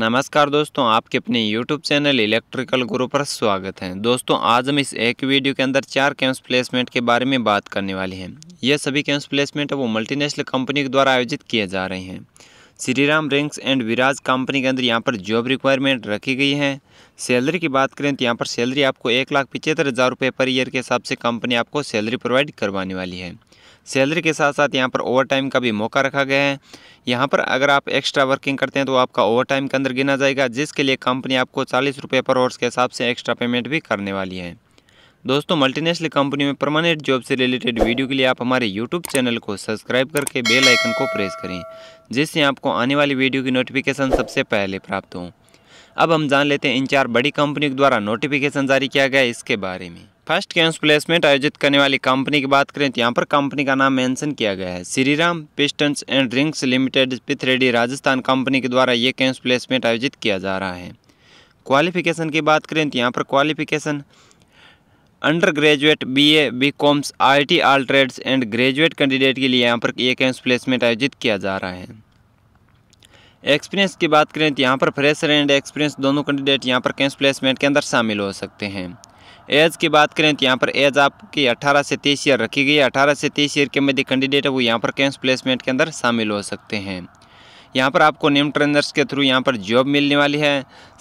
नमस्कार दोस्तों आपके अपने YouTube चैनल इलेक्ट्रिकल गुरु पर स्वागत है दोस्तों आज हम इस एक वीडियो के अंदर चार कैंप्स प्लेसमेंट के बारे में बात करने वाले हैं ये सभी कैंप्स प्लेसमेंट वो मल्टीनेशनल कंपनी के द्वारा आयोजित किए जा रहे हैं Shriram rings and Viraj company के अंदर यहाँ पर जॉब रिक्वायरमेंट रखी गई है सैलरी की बात करें तो यहाँ पर सैलरी आपको एक लाख पिचहत्तर हज़ार रुपये पर ईयर के हिसाब से कंपनी आपको सैलरी प्रोवाइड करवाने वाली है सैलरी के साथ साथ यहाँ पर ओवर टाइम का भी मौका रखा गया है यहाँ पर अगर आप एक्स्ट्रा वर्किंग करते हैं तो आपका ओवर टाइम के अंदर गिना जाएगा जिसके लिए कंपनी आपको चालीस रुपये पर आवर्स के हिसाब से एक्स्ट्रा पेमेंट भी करने वाली है दोस्तों मल्टीनेशनल कंपनी में परमानेंट जॉब से रिलेटेड वीडियो के लिए आप हमारे यूट्यूब चैनल को सब्सक्राइब करके बेल आइकन को प्रेस करें जिससे आपको आने वाली वीडियो की नोटिफिकेशन सबसे पहले प्राप्त हों अब हम जान लेते हैं इन चार बड़ी कंपनी द्वारा नोटिफिकेशन जारी किया गया इसके बारे में फर्स्ट कैंस प्लेसमेंट आयोजित करने वाली कंपनी की बात करें तो यहाँ पर कंपनी का नाम मेंशन किया गया है Shriram pistons and rings limited Pathredi Rajasthan company के द्वारा ये कैंस प्लेसमेंट आयोजित किया जा रहा है क्वालिफिकेशन की बात करें तो यहाँ पर qualification undergraduate B A B Coms I T all trades and graduate candidate के लिए यहाँ पर ये कैंस प्लेसमेंट आयोजित किया जा रहा है एक्सपीरियंस की बात करें तो यहाँ पर फ्रेशर एंड एक्सपीरियंस दोनों कैंडिडेट यहाँ पर कैंस प्लेसमेंट के अंदर शामिल हो सकते हैं एज की बात करें तो यहाँ पर एज आपकी 18 से 30 ईयर रखी गई है 18 से 30 ईयर के मध्य कैंडिडेट है वो यहाँ पर कैंस प्लेसमेंट के अंदर शामिल हो सकते हैं यहाँ पर आपको निम ट्रेनर्स के थ्रू यहाँ पर जॉब मिलने वाली है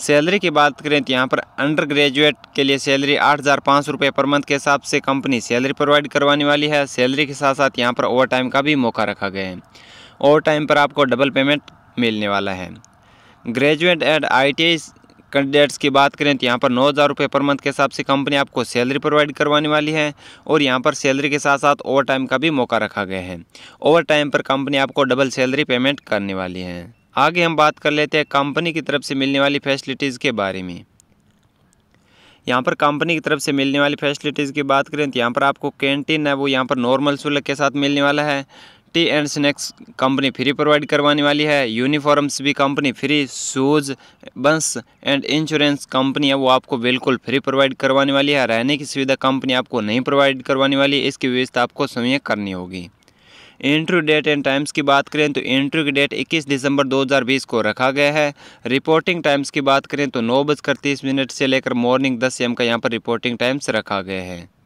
सैलरी की बात करें तो यहाँ पर अंडर ग्रेजुएट के लिए सैलरी आठ हज़ार पाँच रुपये पर मंथ के हिसाब से कंपनी सैलरी प्रोवाइड करवाने वाली है सैलरी के साथ साथ यहाँ पर ओवर टाइम का भी मौका रखा गया है ओवर टाइम पर आपको डबल पेमेंट मिलने वाला है ग्रेजुएट एंड आई कैंडिडेट्स की बात करें तो यहाँ पर नौ हज़ार रुपये पर मंथ के हिसाब से कंपनी आपको सैलरी प्रोवाइड करवाने वाली है और यहाँ पर सैलरी के साथ साथ ओवर टाइम का भी मौका रखा गया है ओवर टाइम पर कंपनी आपको डबल सैलरी पेमेंट करने वाली है आगे हम बात कर लेते हैं कंपनी की तरफ से मिलने वाली फैसिलिटीज़ के बारे में यहाँ पर कंपनी की तरफ से मिलने वाली फैसिलिटीज़ की बात करें तो यहाँ पर आपको कैंटीन है वो यहाँ पर नॉर्मल शुल्क के साथ मिलने वाला है tea and snacks company free provide करवाने वाली है यूनिफॉर्म्स भी कंपनी फ्री शूज़ बंस एंड इंश्योरेंस कंपनी है वो आपको बिल्कुल फ्री प्रोवाइड करवाने वाली है रहने की सुविधा कंपनी आपको नहीं प्रोवाइड करवाने वाली है इसकी व्यवस्था आपको स्वयं करनी होगी इंट्री डेट एंड टाइम्स की बात करें तो इंट्री की डेट 21 दिसंबर 2020 को रखा गया है रिपोर्टिंग टाइम्स की बात करें तो नौ बजकर तीस मिनट से लेकर मॉर्निंग दस एम का यहाँ पर रिपोर्टिंग टाइम्स रखा गया है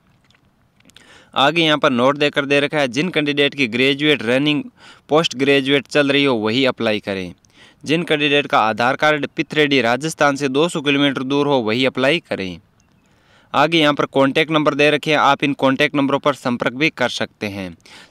आगे यहाँ पर नोट देकर दे रखा है जिन कैंडिडेट की ग्रेजुएट रनिंग पोस्ट ग्रेजुएट चल रही हो वही अप्लाई करें जिन कैंडिडेट का आधार कार्ड पिथरेडी राजस्थान से 200 किलोमीटर दूर हो वही अप्लाई करें आगे यहाँ पर कॉन्टैक्ट नंबर दे रखे हैं आप इन कॉन्टैक्ट नंबरों पर संपर्क भी कर सकते हैं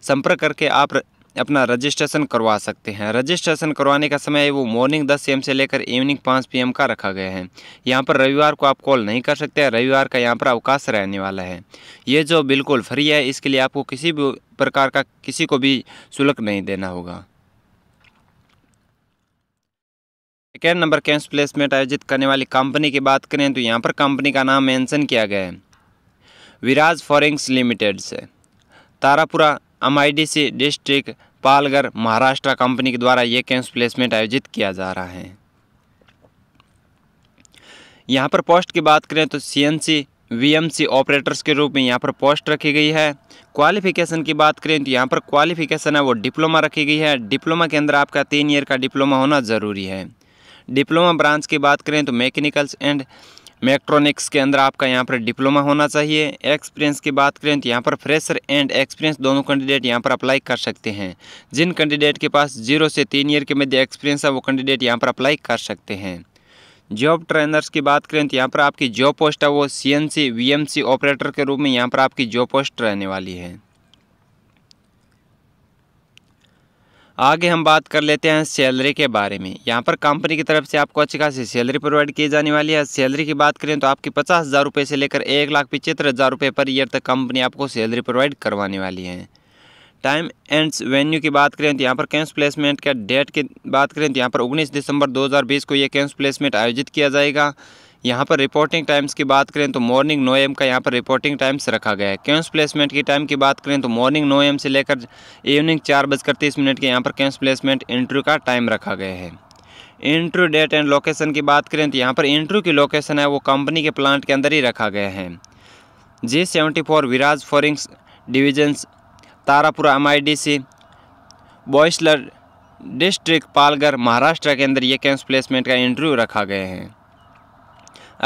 संपर्क करके आप अपना रजिस्ट्रेशन करवा सकते हैं रजिस्ट्रेशन करवाने का समय वो मॉर्निंग 10 एम से लेकर इवनिंग 5 पीएम का रखा गया है यहाँ पर रविवार को आप कॉल नहीं कर सकते रविवार का यहाँ पर अवकाश रहने वाला है ये जो बिल्कुल फ्री है इसके लिए आपको किसी भी प्रकार का किसी को भी शुल्क नहीं देना होगा सेकेंड नंबर कैंप प्लेसमेंट आयोजित करने वाली कंपनी की बात करें तो यहाँ पर कंपनी का नाम मेंशन किया गया है विराज फॉरिंग्स लिमिटेड से Tarapur MIDC district Palghar Maharashtra company के द्वारा ये कैंप्स प्लेसमेंट आयोजित किया जा रहा है यहाँ पर पोस्ट की बात करें तो सी वीएमसी ऑपरेटर्स के रूप में यहाँ पर पोस्ट रखी गई है क्वालिफिकेशन की बात करें तो यहाँ पर क्वालिफिकेशन है वो डिप्लोमा रखी गई है डिप्लोमा के अंदर आपका तीन ईयर का डिप्लोमा होना ज़रूरी है डिप्लोमा ब्रांच की बात करें तो मैकेनिकल्स एंड मैक्ट्रॉनिक्स के अंदर आपका यहाँ पर डिप्लोमा होना चाहिए एक्सपीरियंस की बात करें तो यहाँ पर फ्रेशर एंड एक्सपीरियंस दोनों कैंडिडेट यहाँ पर अप्लाई कर सकते हैं जिन कैंडिडेट के पास जीरो से तीन ईयर के मध्य एक्सपीरियंस है वो कैंडिडेट यहाँ पर अप्लाई कर सकते हैं जॉब ट्रेनर्स की बात करें तो यहाँ पर आपकी जॉब पोस्ट है वो C N C V M C operator के रूप में यहाँ पर आपकी जॉब पोस्ट रहने वाली है आगे हम बात कर लेते हैं सैलरी के बारे में यहाँ पर कंपनी की तरफ से आपको अच्छी खासी सैलरी प्रोवाइड की जाने वाली है सैलरी की बात करें तो आपकी पचास हज़ार रुपये से लेकर एक लाख पिचहत्तर हज़ार रुपये पर ईयर तक कंपनी आपको सैलरी प्रोवाइड करवाने वाली है टाइम एंड्स वेन्यू की बात करें तो यहाँ पर कैंस प्लेसमेंट का डेट की बात करें तो यहाँ पर उन्नीस दिसंबर दो को यह कैंस प्लेसमेंट आयोजित किया जाएगा यहाँ पर रिपोर्टिंग टाइम्स की बात करें तो मॉर्निंग नौ एम का यहाँ पर रिपोर्टिंग टाइम्स रखा गया है कैंस प्लेसमेंट की टाइम की बात करें तो मॉर्निंग नौ एम से लेकर इवनिंग चार बजकर तीस मिनट के यहाँ पर कैंस प्लेसमेंट इंटरव्यू का टाइम रखा गया है इंटरव्यू डेट एंड लोकेशन की बात करें तो यहाँ पर इंटरव्यू की लोकेशन है वो कंपनी के प्लांट के अंदर ही रखा गया है G seventy four Viraj forgings divisions Tarapur M I D C Boisar district Palghar Maharashtra के अंदर ये कैंस प्लेसमेंट का इंटरव्यू रखा गया है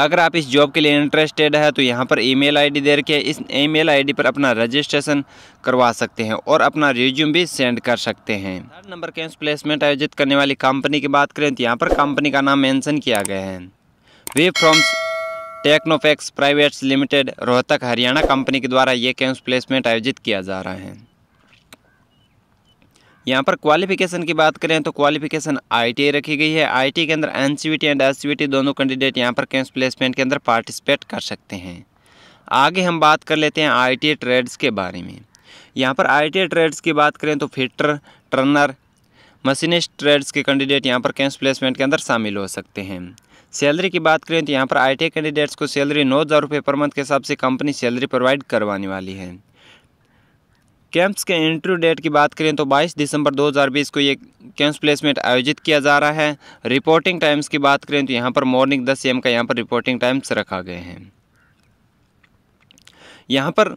अगर आप इस जॉब के लिए इंटरेस्टेड है तो यहाँ पर ईमेल आईडी दे रखे इस ईमेल आईडी पर अपना रजिस्ट्रेशन करवा सकते हैं और अपना रिज्यूम भी सेंड कर सकते हैं थर्ड नंबर कैंस प्लेसमेंट आयोजित करने वाली कंपनी की बात करें तो यहाँ पर कंपनी का नाम मैंसन किया गया है वे फ्रॉम टेक्नोफेक्स privates limited Rohtak Haryana company के द्वारा ये कैंस प्लेसमेंट आयोजित किया जा रहा है यहाँ पर क्वालिफिकेशन की बात करें तो क्वालिफिकेशन आई रखी गई है आई के अंदर एन एंड एस दोनों कैंडिडेट यहाँ पर कैंस प्लेसमेंट के अंदर पार्टिसिपेट कर सकते हैं आगे हम बात कर लेते हैं आई ट्रेड्स के बारे में यहाँ पर आई ट्रेड्स की बात करें तो फिटर टर्नर मशीनिस्ट ट्रेड्स के कैंडिडेट यहाँ पर कैंस प्लेसमेंट के अंदर शामिल हो सकते हैं सैलरी की बात करें तो यहाँ पर आई कैंडिडेट्स को सैलरी नौ हज़ार रुपये पर मंथ के हिसाब से कंपनी सैलरी प्रोवाइड करवाने वाली है कैंप्स के इंट्री डेट की बात करें तो 22 दिसंबर 2020 को ये कैंप्स प्लेसमेंट आयोजित किया जा रहा है रिपोर्टिंग टाइम्स की बात करें तो यहाँ पर मॉर्निंग 10 एम का यहाँ पर रिपोर्टिंग टाइम्स रखा गए हैं यहाँ पर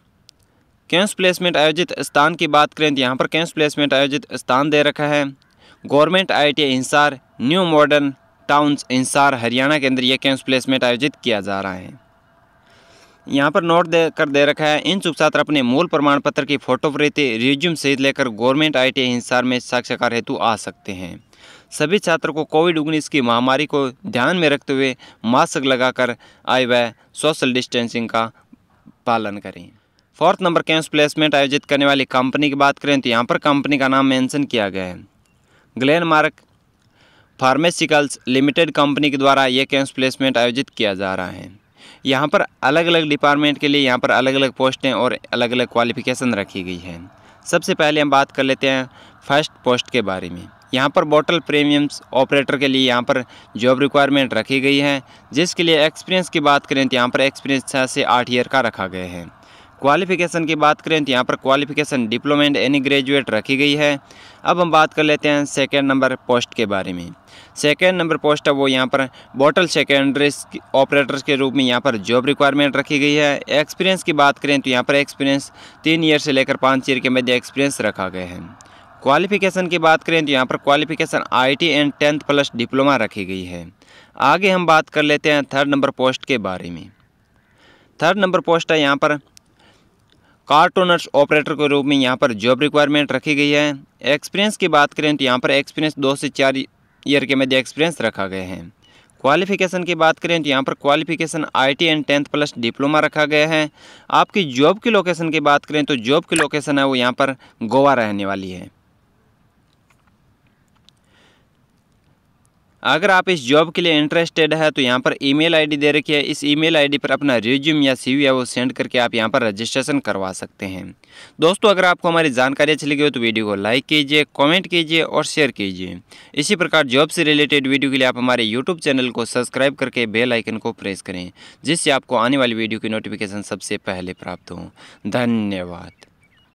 कैंप्स प्लेसमेंट आयोजित स्थान की बात करें तो यहाँ पर कैंप्स प्लेसमेंट आयोजित स्थान दे रखा है government I T new modern towns इंसार हरियाणा के अंदर यह कैंप्स प्लेसमेंट आयोजित किया जा रहा है यहाँ पर नोट दे कर दे रखा है इन छात्र अपने मूल प्रमाण पत्र की फोटो प्रति रिज्यूम सहित लेकर गवर्नमेंट आई टी में साक्षात्कार हेतु आ सकते हैं सभी छात्रों को कोविड उन्नीस की महामारी को ध्यान में रखते हुए मास्क लगाकर आए व सोशल डिस्टेंसिंग का पालन करें फोर्थ नंबर कैंप प्लेसमेंट आयोजित करने वाली कंपनी की बात करें तो यहाँ पर कंपनी का नाम मेंशन किया गया है Glenmark pharmaceuticals limited company के द्वारा यह कैंस प्लेसमेंट आयोजित किया जा रहा है यहाँ पर अलग अलग डिपार्टमेंट के लिए यहाँ पर अलग अलग पोस्टें और अलग अलग क्वालिफ़िकेशन रखी गई हैं सबसे पहले हम बात कर लेते हैं फर्स्ट पोस्ट के बारे में यहाँ पर बोटल प्रीमियम्स ऑपरेटर के लिए यहाँ पर जॉब रिक्वायरमेंट रखी गई है जिसके लिए एक्सपीरियंस की बात करें तो यहाँ पर एक्सपीरियंस छः से आठ ईयर का रखा गया है क्वालिफिकेशन की बात करें तो यहाँ पर qualification diploma and any graduate रखी गई है अब हम बात कर लेते हैं सेकेंड नंबर पोस्ट के बारे में सेकेंड नंबर पोस्ट है वो यहाँ पर बोटल सेकेंडरी ऑपरेटर्स के रूप में यहाँ पर जॉब रिक्वायरमेंट रखी गई है एक्सपीरियंस की बात करें तो यहाँ पर एक्सपीरियंस तीन ईयर से लेकर पाँच ईयर के मध्य एक्सपीरियंस रखा गया है क्वालिफिकेशन की बात करें तो यहाँ पर qualification IT and tenth plus diploma रखी गई है आगे हम बात कर लेते हैं थर्ड नंबर पोस्ट के बारे में थर्ड नंबर पोस्ट है यहाँ पर कार्ट ओनर्स ऑपरेटर के रूप में यहाँ पर जॉब रिक्वायरमेंट रखी गई है एक्सपीरियंस की बात करें तो यहाँ पर एक्सपीरियंस दो से चार ईयर के मध्य एक्सपीरियंस रखा गया है क्वालिफिकेशन की बात करें तो यहाँ पर qualification IT and tenth plus diploma रखा गया है आपकी जॉब की लोकेशन की बात करें तो जॉब की लोकेशन है वो यहाँ पर गोवा रहने वाली है अगर आप इस जॉब के लिए इंटरेस्टेड है तो यहाँ पर ईमेल आईडी दे रखी है इस ईमेल आईडी पर अपना रिज्यूम या सीवी है वो सेंड करके आप यहाँ पर रजिस्ट्रेशन करवा सकते हैं दोस्तों अगर आपको हमारी जानकारी अच्छी लगी हो तो वीडियो को लाइक कीजिए कमेंट कीजिए और शेयर कीजिए इसी प्रकार जॉब से रिलेटेड वीडियो के लिए आप हमारे यूट्यूब चैनल को सब्सक्राइब करके बेल आइकन को प्रेस करें जिससे आपको आने वाली वीडियो की नोटिफिकेशन सबसे पहले प्राप्त हों धन्यवाद